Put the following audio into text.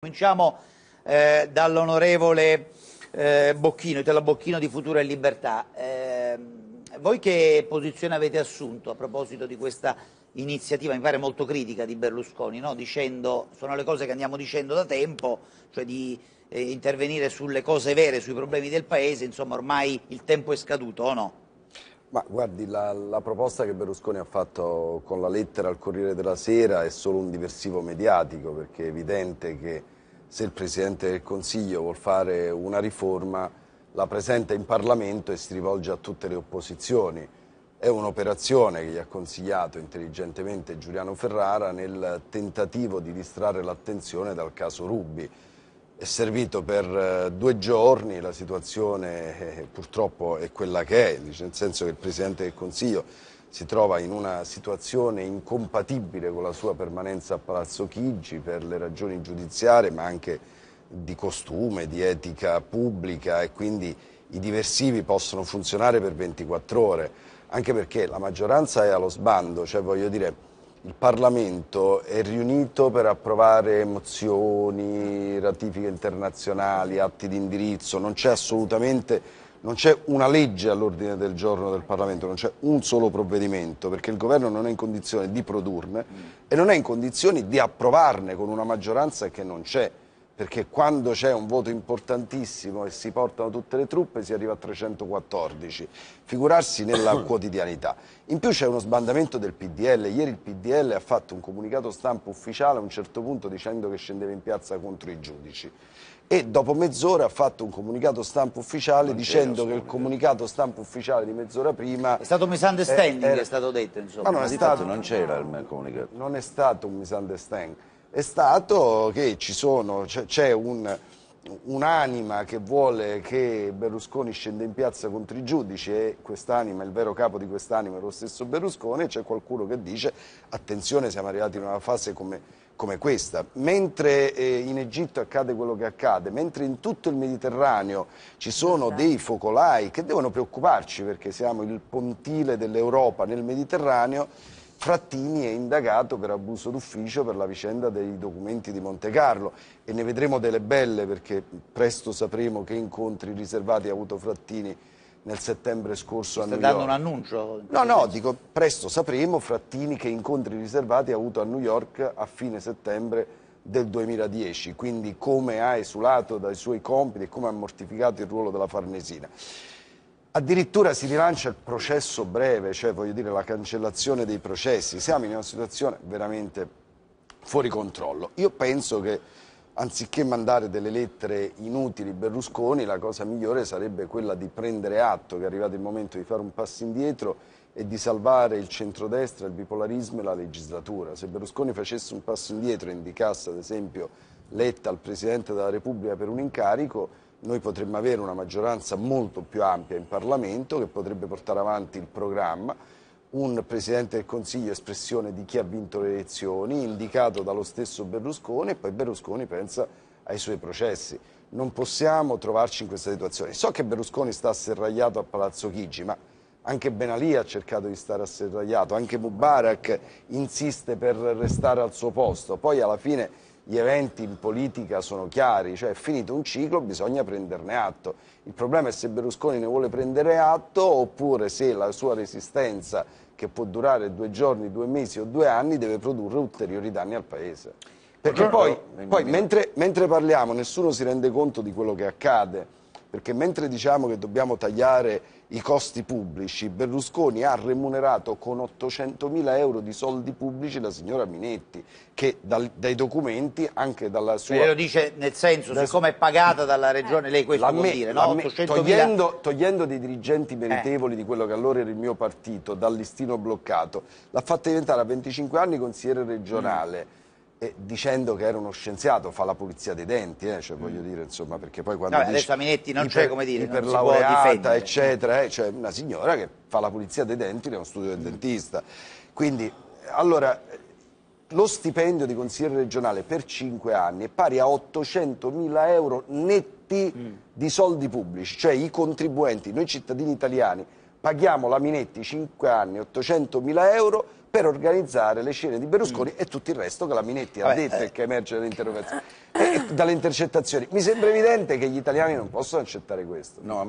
Cominciamo eh, dall'onorevole eh, Bocchino, Italo Bocchino di Futuro e Libertà. Eh, voi che posizione avete assunto a proposito di questa iniziativa, mi pare molto critica, di Berlusconi, no? dicendo, sono le cose che andiamo dicendo da tempo, cioè di eh, intervenire sulle cose vere, sui problemi del Paese, insomma ormai il tempo è scaduto o no? Ma guardi, la, la, proposta che Berlusconi ha fatto con la lettera al Corriere della Sera è solo un diversivo mediatico, perché è evidente che se il Presidente del Consiglio vuole fare una riforma, la presenta in Parlamento e si rivolge a tutte le opposizioni. È un'operazione che gli ha consigliato intelligentemente Giuliano Ferrara nel tentativo di distrarre l'attenzione dal caso Rubi è servito per eh, due giorni, la situazione eh, purtroppo è quella che è, nel senso che il Presidente del Consiglio si trova in una situazione incompatibile con la sua permanenza a Palazzo Chigi per le ragioni giudiziarie ma anche di costume, di etica pubblica e quindi i diversivi possono funzionare per 24 ore, anche perché la maggioranza è allo sbando, cioè voglio dire il Parlamento è riunito per approvare mozioni, ratifiche internazionali, atti di indirizzo, non c'è assolutamente, non c'è una legge all'ordine del giorno del Parlamento, non c'è un solo provvedimento, perché il governo non è in condizione di produrne e non è in condizione di approvarne con una maggioranza che non c'è perché quando c'è un voto importantissimo e si portano tutte le truppe si arriva a 314, figurarsi nella quotidianità. In più c'è uno sbandamento del PDL, ieri il PDL ha fatto un comunicato stampa ufficiale a un certo punto dicendo che scendeva in piazza contro i giudici e dopo mezz'ora ha fatto un comunicato stampa ufficiale non dicendo che il comunicato stampa ufficiale di mezz'ora prima... È stato un misunderstanding, è, è, è stato detto insomma. Ah, Ma non, è stato, non c'era il comunicato. Non è stato un misunderstanding è stato che c'è un un'anima che vuole che Berlusconi scenda in piazza contro i giudici e quest'anima, il vero capo di quest'anima è lo stesso Berlusconi, c'è qualcuno che dice attenzione siamo arrivati in una fase come, come questa. Mentre eh, in Egitto accade quello che accade, mentre in tutto il Mediterraneo ci sono esatto. dei focolai che devono preoccuparci perché siamo il pontile dell'Europa nel Mediterraneo, Frattini è indagato per abuso d'ufficio per la vicenda dei documenti di Monte Carlo e ne vedremo delle belle perché presto sapremo che incontri riservati ha avuto Frattini nel settembre scorso Stai a New York. Sta dando un annuncio? No, no, dico presto sapremo Frattini che incontri riservati ha avuto a New York a fine settembre del 2010, quindi come ha esulato dai suoi compiti e come ha mortificato il ruolo della Farnesina. Addirittura si rilancia il processo breve, cioè voglio dire la cancellazione dei processi. Siamo in una situazione veramente fuori controllo. Io penso che anziché mandare delle lettere inutili Berlusconi, la cosa migliore sarebbe quella di prendere atto che è arrivato il momento di fare un passo indietro e di salvare il centrodestra, il bipolarismo e la legislatura. Se Berlusconi facesse un passo indietro e indicasse ad esempio Letta al Presidente della Repubblica per un incarico, noi potremmo avere una maggioranza molto più ampia in Parlamento che potrebbe portare avanti il programma, un Presidente del Consiglio espressione di chi ha vinto le elezioni, indicato dallo stesso Berlusconi e poi Berlusconi pensa ai suoi processi. Non possiamo trovarci in questa situazione. So che Berlusconi sta asserragliato a Palazzo Chigi, ma anche Ben Ali ha cercato di stare asserragliato, anche Mubarak insiste per restare al suo posto, poi alla fine gli eventi in politica sono chiari, cioè è finito un ciclo, bisogna prenderne atto. Il problema è se Berlusconi ne vuole prendere atto oppure se la sua resistenza, che può durare due giorni, due mesi o due anni, deve produrre ulteriori danni al Paese. Perché poi, poi mentre, mentre parliamo nessuno si rende conto di quello che accade perché mentre diciamo che dobbiamo tagliare i costi pubblici, Berlusconi ha remunerato con 800 mila euro di soldi pubblici la signora Minetti, che dal, dai documenti, anche dalla sua... Lei lo dice nel senso, da... siccome è pagata dalla regione, eh, lei questo me, vuol dire, no? Me, togliendo, togliendo, dei dirigenti eh. meritevoli eh. di quello che allora era il mio partito, dal listino bloccato, l'ha fatta diventare a 25 anni consigliere regionale. Mm e dicendo che era uno scienziato, fa la pulizia dei denti, eh, cioè, voglio mm. dire, insomma, perché poi quando Vabbè, dice, adesso Aminetti non c'è come dire, per la laureata, eccetera, eh, cioè una signora che fa la pulizia dei denti nello studio del mm. dentista. Quindi, allora, lo stipendio di consigliere regionale per 5 anni è pari a 800 mila euro netti mm. di soldi pubblici, cioè i contribuenti, noi cittadini italiani, paghiamo la Minetti 5 anni, 800 mila euro per organizzare le scene di Berlusconi mm. e tutto il resto che la Minetti Vabbè, ha detto e eh. che emerge eh. Eh, dalle intercettazioni. Mi sembra evidente che gli italiani non possono accettare questo. No,